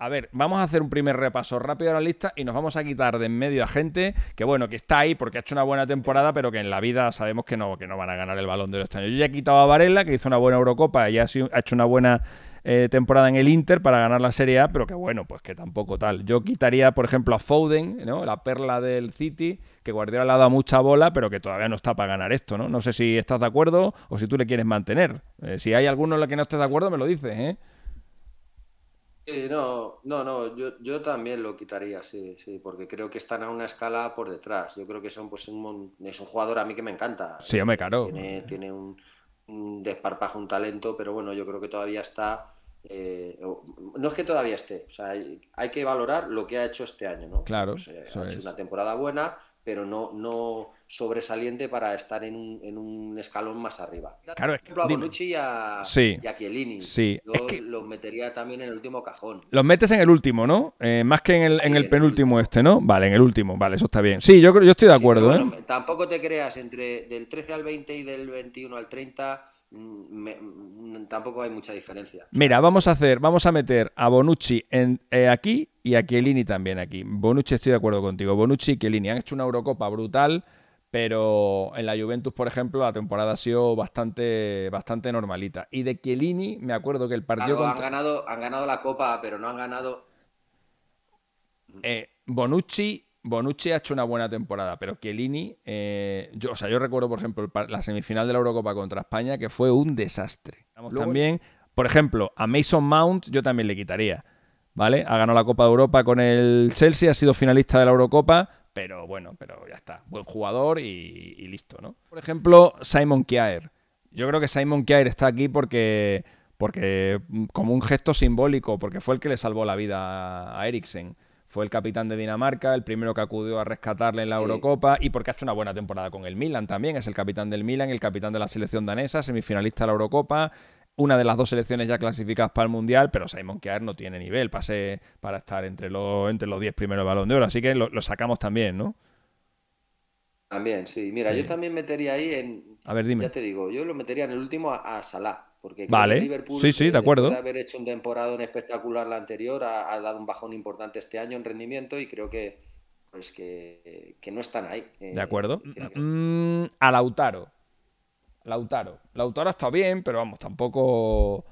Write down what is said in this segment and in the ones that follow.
a ver, vamos a hacer un primer repaso rápido a la lista y nos vamos a quitar de en medio a gente que, bueno, que está ahí porque ha hecho una buena temporada, pero que en la vida sabemos que no, que no van a ganar el balón de los este años. Yo ya he quitado a Varela, que hizo una buena Eurocopa y ha, hecho una buena eh, temporada en el Inter para ganar la Serie A, pero que bueno, pues que tampoco tal. Yo quitaría, por ejemplo, a Foden, ¿no? La perla del City, que Guardiola le ha dado mucha bola, pero que todavía no está para ganar esto, ¿no? No sé si estás de acuerdo o si tú le quieres mantener. Eh, si hay alguno en el que no estés de acuerdo, me lo dices, ¿eh? no, no, no, yo, yo, también lo quitaría, sí, sí, porque creo que están a una escala por detrás. Yo creo que son, pues, un, es un jugador a mí que me encanta. Sí, me caro Tiene, tiene un, desparpajo, un talento, pero bueno, yo creo que todavía está. Eh, no es que todavía esté, o sea, hay, que valorar lo que ha hecho este año, ¿no? Claro. Pues, eh, ha hecho una temporada buena, pero no, no sobresaliente para estar en un, en un escalón más arriba. Claro, es a Bonucci y a, Chiellini. Yo los metería también en el último cajón. Los metes en el último, ¿no? Eh, más que en el, en el penúltimo este, ¿no? Vale, en el último, vale, eso está bien. Sí, yo, yo estoy de acuerdo. ¿eh? Tampoco te creas, entre del 13 al 20 y del 21 al 30 Mm, tampoco hay mucha diferencia. Mira, vamos a hacer, vamos a meter a Bonucci en, eh, aquí y a Chiellini también aquí. Bonucci, estoy de acuerdo contigo. Bonucci y Chiellini han hecho una Eurocopa brutal, pero en la Juventus, por ejemplo, la temporada ha sido bastante, bastante normalita. Y de Chiellini, me acuerdo que el partido. han, ganado, han ganado la Copa, pero no han ganado. Eh, Bonucci Bonucci ha hecho una buena temporada, pero Chiellini, eh, yo, o sea, yo recuerdo, por ejemplo, la semifinal de la Eurocopa contra España, que fue un desastre. También, por ejemplo, a Mason Mount yo también le quitaría, ¿vale? Ha ganado la Copa de Europa con el Chelsea, ha sido finalista de la Eurocopa, pero bueno, pero ya está, buen jugador y, listo, ¿no? Por ejemplo, Simon Kjaer. Yo creo que Simon Kjaer está aquí porque, porque mm, como un gesto simbólico, porque fue el que le salvó la vida a Eriksen fue el capitán de Dinamarca, el primero que acudió a rescatarle en la Eurocopa y porque ha hecho una buena temporada con el Milan también. Es el capitán del Milan, el capitán de la selección danesa, semifinalista de la Eurocopa. Una de las dos selecciones ya clasificadas para el Mundial, pero Simon Kjaer no tiene nivel pase para estar entre los, entre los 10 primeros balón de oro. Así que lo, sacamos también, ¿no? También, sí. Mira, yo también metería ahí en. A ver, dime. Ya te digo, yo lo metería en el último a Salah. Porque vale. Liverpool, sí, sí, de haber hecho un temporada espectacular la anterior, ha, dado un bajón importante este año en rendimiento y creo que, pues que, no están ahí. Eh, de acuerdo. Mm, a Lautaro. Lautaro. Lautaro estado bien, pero vamos, tampoco.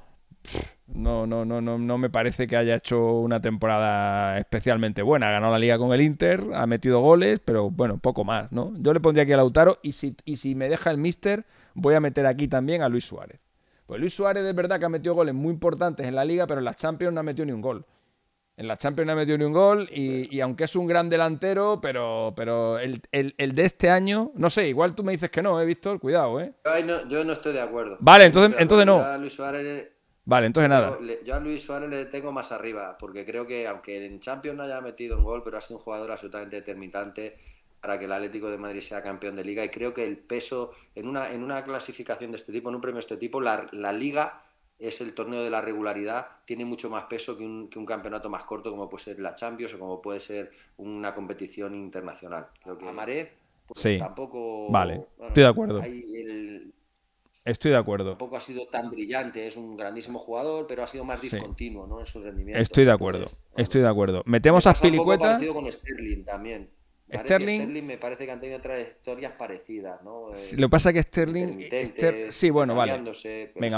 No, no, no, no, no me parece que haya hecho una temporada especialmente buena. ha ganado la liga con el Inter, ha metido goles, pero bueno, poco más, ¿no? Yo le pondría aquí a Lautaro y si, y si me deja el Mister, voy a meter aquí también a Luis Suárez. Pues Luis Suárez de verdad que ha metido goles muy importantes en la liga, pero en la Champions no ha metido ni un gol. En la Champions no ha metido ni un gol y, aunque es un gran delantero, pero, pero el, de este año, no sé, igual tú me dices que no, ¿eh, Víctor? Cuidado, ¿eh? Yo no, estoy de acuerdo. Vale, entonces, no Vale, entonces nada. Yo, yo a Luis Suárez le tengo más arriba, porque creo que aunque en Champions no haya metido un gol, pero ha sido un jugador absolutamente determinante para que el Atlético de Madrid sea campeón de liga y creo que el peso en una, en una clasificación de este tipo, en un premio de este tipo, la, la liga es el torneo de la regularidad, tiene mucho más peso que un, campeonato más corto como puede ser la Champions o como puede ser una competición internacional. Creo que Amarez pues, tampoco... Vale, estoy de acuerdo. estoy de acuerdo. Tampoco ha sido tan brillante, es un grandísimo jugador, pero ha sido más discontinuo ¿no? en su rendimiento. Estoy de acuerdo, estoy de acuerdo. Metemos a Spilicueta... con Sterling también. Sterling, me parece que han tenido historias parecidas, ¿no? Eh, lo pasa que Sterling. sí, bueno, vale. Venga,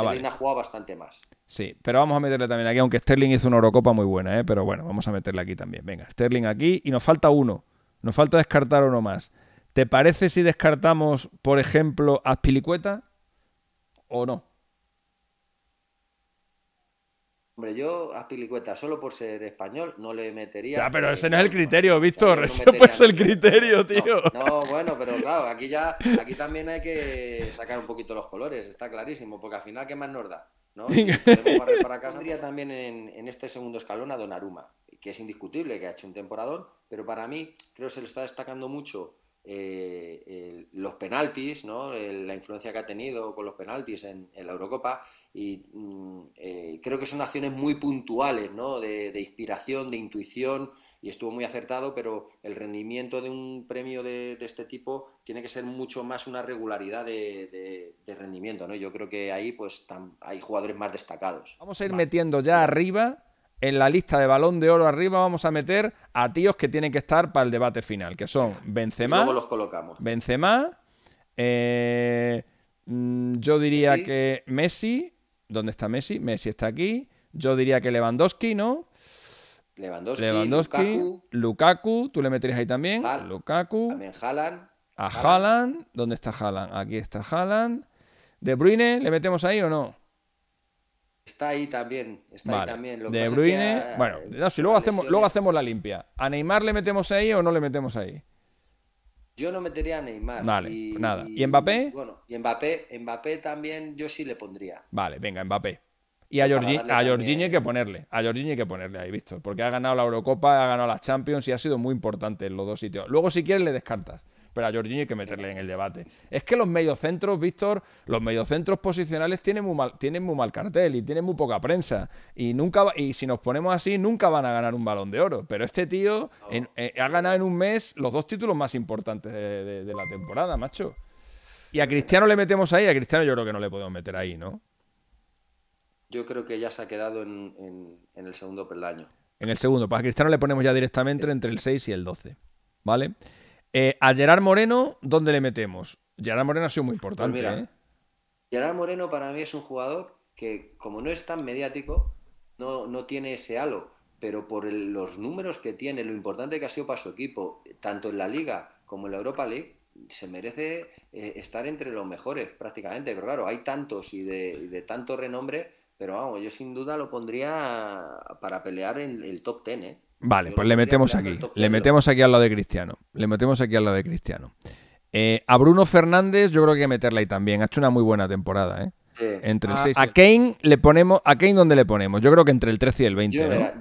Sterling ha jugado bastante más. Sí, pero vamos a meterle también aquí, aunque Sterling hizo una Eurocopa muy buena, ¿eh? Pero bueno, vamos a meterle aquí también. Venga, Sterling aquí y nos falta uno. Nos falta descartar uno más. ¿Te parece si descartamos, por ejemplo, a Pilicueta o no? Hombre, yo a Pilicueta, solo por ser español, no le metería. Ya, pero ese no es el criterio, Víctor. No ese pues el criterio, tío. No, bueno, pero claro, aquí ya, aquí también hay que sacar un poquito los colores, está clarísimo, porque al final, ¿qué más nos da? ¿No? para acá, pues también en, en, este segundo escalón a Donnarumma, que es indiscutible, que ha hecho un temporadón, pero para mí, creo que se le está destacando mucho eh, los penaltis, ¿no? la influencia que ha tenido con los penaltis en, la Eurocopa. Y mm, eh, creo que son acciones muy puntuales, de, inspiración, de intuición, y estuvo muy acertado, pero el rendimiento de un premio de, este tipo tiene que ser mucho más una regularidad de, rendimiento. Yo creo que ahí pues, hay jugadores más destacados. Vamos a ir metiendo ya arriba en la lista de balón de oro arriba vamos a meter a tíos que tienen que estar para el debate final, que son Benzema. ¿Cómo los colocamos. Benzema. Eh, mm, yo diría que Messi. ¿Dónde está Messi? Messi está aquí. Yo diría que Lewandowski, ¿no? Lewandowski, Lewandowski Lukaku. Tú le meterías ahí también. Lukaku. También Haaland. A Haaland. ¿Dónde está Haaland? Aquí está Haaland. ¿De Bruyne le metemos ahí o no? Está ahí también, está ahí también. de Bruyne, bueno, no, si luego hacemos, luego hacemos la limpia. ¿A Neymar le metemos ahí o no le metemos ahí? Yo no metería a Neymar. Vale, y, pues nada. ¿Y Mbappé? bueno, y Mbappé, Mbappé también yo sí le pondría. Vale, venga, Mbappé. Y a, Jorginho hay que ponerle. A Jorginho hay que ponerle ahí, visto Porque ha ganado la Eurocopa, ha ganado las Champions y ha sido muy importante en los dos sitios. Luego, si quieres, le descartas pero a Jorginho hay que meterle en el debate. Es que los mediocentros, Víctor, los mediocentros posicionales tienen muy mal, tienen muy mal cartel y tienen muy poca prensa. Y nunca y si nos ponemos así, nunca van a ganar un balón de oro. Pero este tío eh, ha ganado en un mes los dos títulos más importantes de, la temporada, macho. Y a Cristiano le metemos ahí, a Cristiano yo creo que no le podemos meter ahí, ¿no? Yo creo que ya se ha quedado en, el segundo peldaño. En el segundo, pues a Cristiano le ponemos ya directamente entre el 6 y el 12, ¿vale? Eh, a Gerard Moreno, ¿dónde le metemos? Gerard Moreno ha sido muy pues importante. ¿eh? Gerard Moreno para mí es un jugador que, como no es tan mediático, no, tiene ese halo, pero por los números que tiene, lo importante que ha sido para su equipo, tanto en la Liga como en la Europa League, se merece eh, estar entre los mejores prácticamente. Pero claro, hay tantos y de, de tanto renombre, pero vamos, yo sin duda lo pondría para pelear en el top 10, ¿eh? Vale, pues le metemos aquí. Le metemos aquí al lado de Cristiano. Le metemos aquí al lado de Cristiano. Eh, a Bruno Fernández yo creo que hay que meterla ahí también. Ha hecho una muy buena temporada, ¿eh? Entre el ah, a Kane le ponemos a Kane dónde le ponemos yo creo que entre el 13 y el 20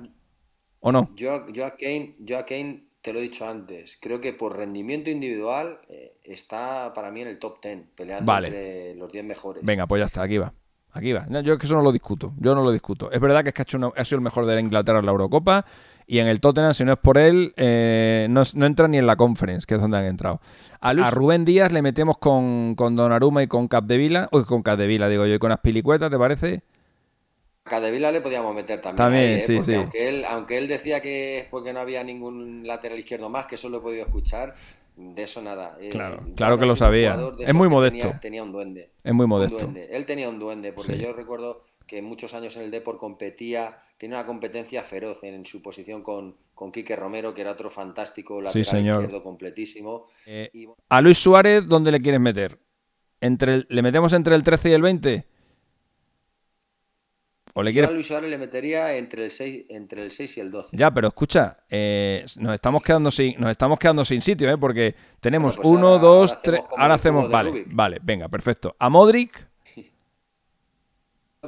o no yo, a Kane yo a Kane te lo he dicho antes creo que por rendimiento individual eh, está para mí en el top 10 peleando entre los 10 mejores venga pues ya está aquí va aquí va yo es que eso no lo discuto yo no lo discuto es verdad que es que ha, hecho ha sido el mejor de Inglaterra en la Eurocopa y en el Tottenham, si no es por él, eh, no, no, entra ni en la Conference, que es donde han entrado. A, Rubén Díaz le metemos con, con Donnarumma y con Capdevila. Uy, con Capdevila, digo yo, y con Aspilicueta, ¿te parece? A Capdevila le podíamos meter también. ¿eh? sí. Aunque él, decía que es porque no había ningún lateral izquierdo más, que eso lo he podido escuchar, de eso nada. Eh, claro, claro que lo sabía. Es muy modesto. Tenía, un duende. Es muy modesto. Él tenía un duende, porque yo recuerdo que muchos años en el Depor competía, tiene una competencia feroz en, su posición con, con Quique Romero, que era otro fantástico lateral sí, señor. izquierdo completísimo. Eh, a Luis Suárez, ¿dónde le quieres meter? ¿Entre ¿Le metemos entre el 13 y el 20? ¿O le Yo a Luis Suárez le metería entre el 6, entre el 6 y el 12. Ya, pero escucha, eh, nos, estamos quedando sin, nos estamos quedando sin sitio, ¿eh? porque tenemos 1, 2, 3... Ahora hacemos vale, vale, venga, perfecto. A Modric...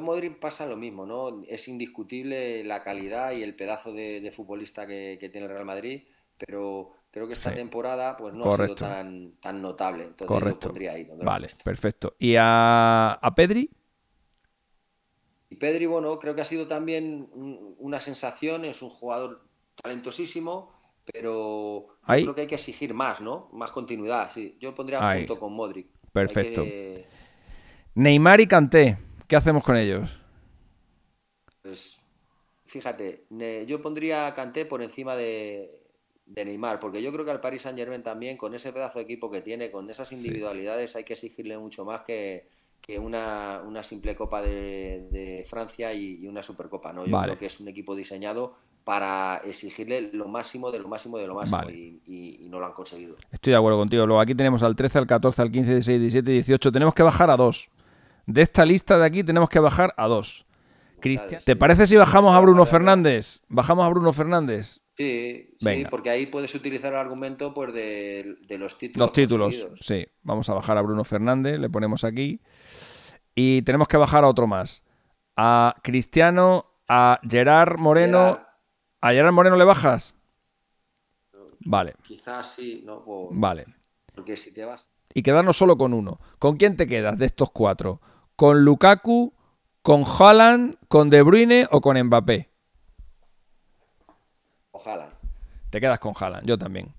Modric pasa lo mismo, ¿no? Es indiscutible la calidad y el pedazo de, futbolista que, tiene el Real Madrid, pero creo que esta temporada pues no ha sido tan, notable. Entonces Correcto. Lo pondría ahí. vale, perfecto. ¿Y a, Pedri? Y Pedri, bueno, creo que ha sido también una sensación, es un jugador talentosísimo, pero creo que hay que exigir más, ¿no? Más continuidad, sí. Yo pondría junto con Modric. Perfecto. Neymar y Canté. ¿Qué hacemos con ellos? Pues fíjate, yo pondría a Kanté por encima de, Neymar, porque yo creo que al Paris Saint Germain también, con ese pedazo de equipo que tiene, con esas individualidades, hay que exigirle mucho más que, una, simple Copa de, Francia y, una Supercopa. ¿no? Yo creo que es un equipo diseñado para exigirle lo máximo de lo máximo de lo máximo y, no lo han conseguido. Estoy de acuerdo contigo. Luego aquí tenemos al 13, al 14, al 15, 16, 17, 18. Tenemos que bajar a dos. De esta lista de aquí tenemos que bajar a dos. Cristian, ¿te parece si bajamos a Bruno Fernández? Bajamos a Bruno Fernández. Sí, porque ahí puedes utilizar el argumento pues, de, los títulos. Los títulos, sí. Vamos a bajar a Bruno Fernández, le ponemos aquí. Y tenemos que bajar a otro más. A Cristiano, a Gerard Moreno. ¿A Gerard Moreno le bajas? Vale. Quizás sí, ¿no? Vale. Porque si te vas. Y quedarnos solo con uno. ¿Con quién te quedas de estos cuatro? con Lukaku, con Haaland, con De Bruyne o con Mbappé? O Te quedas con Haaland, yo también.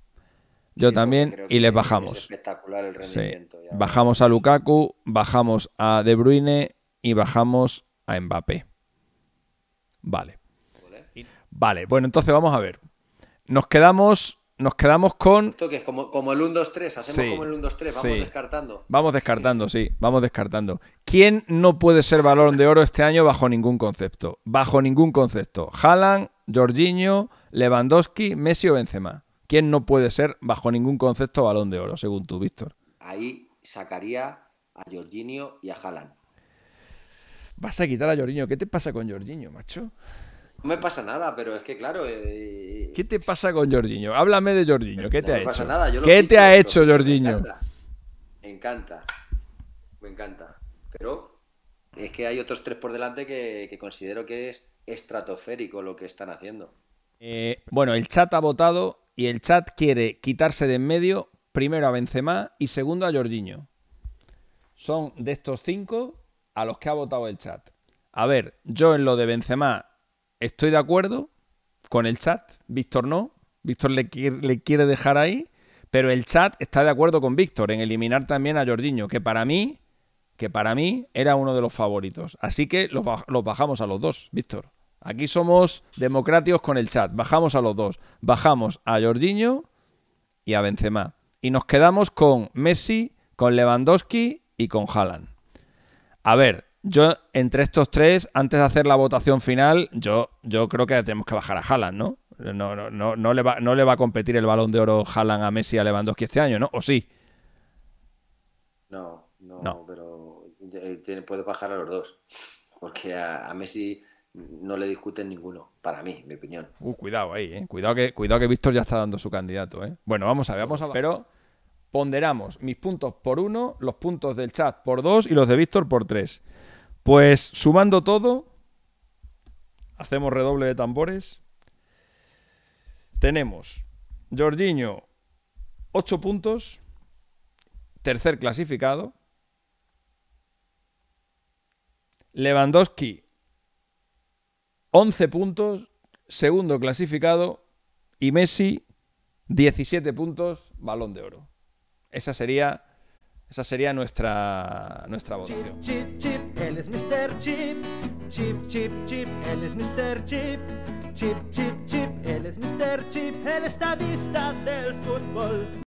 Yo también, y les bajamos. espectacular el rendimiento. Bajamos a Lukaku, bajamos a De Bruyne y bajamos a Mbappé. Vale. Vale, bueno, entonces vamos a ver. Nos quedamos nos quedamos con. ¿Esto que es? Como, el 1, 2, 3. Hacemos como el 1, 2, 3. Vamos descartando. Vamos descartando, sí. Vamos descartando. ¿Quién no puede ser balón de oro este año bajo ningún concepto? Bajo ningún concepto. Haaland, Jorginho, Lewandowski, Messi o Benzema. ¿Quién no puede ser bajo ningún concepto balón de oro, según tú, Víctor? Ahí sacaría a Jorginho y a Haaland. ¿Vas a quitar a Jorginho? ¿Qué te pasa con Jorginho, macho? No me pasa nada, pero es que claro. Eh, ¿Qué te pasa con Jordiño? Háblame de Jordiño. ¿Qué te ha hecho? ¿Qué te ha hecho, Jordiño? Me, encanta. Me encanta. Pero es que hay otros tres por delante que, considero que es estratosférico lo que están haciendo. Eh, bueno, el chat ha votado y el chat quiere quitarse de en medio primero a Benzema y segundo a Jordiño. Son de estos cinco a los que ha votado el chat. A ver, yo en lo de Benzema estoy de acuerdo con el chat, Víctor no, Víctor le, quiere dejar ahí, pero el chat está de acuerdo con Víctor en eliminar también a Jordiño, que para mí, que para mí era uno de los favoritos. Así que los, bajamos a los dos, Víctor. Aquí somos democráticos con el chat. Bajamos a los dos. Bajamos a Jordiño y a Benzema. Y nos quedamos con Messi, con Lewandowski y con Haaland. A ver, yo, entre estos tres, antes de hacer la votación final, yo, yo creo que tenemos que bajar a Haaland, ¿no? No, no, no, le va, no le va a competir el balón de oro Haaland a Messi a Lewandowski este año, ¿no? ¿O sí? No, no, pero eh, tiene, puedes bajar a los dos. Porque a, Messi no le discuten ninguno, para mí, mi opinión. Uh, cuidado ahí, ¿eh? Cuidado que, cuidado que Víctor ya está dando su candidato, ¿eh? Bueno, vamos a ver, vamos a ver. Pero ponderamos mis puntos por uno, los puntos del chat por dos y los de Víctor por tres. Pues sumando todo, hacemos redoble de tambores. Tenemos Jorginho, 8 puntos, tercer clasificado. Lewandowski, 11 puntos, segundo clasificado. Y Messi, 17 puntos, balón de oro. Esa sería esa sería nuestra, nuestra votación. Chip, chip, chip, él es Mr. Chip. Chip, chip, chip, él es Mr. Chip. Chip, chip, chip, él es Mr. Chip, el estadista del fútbol.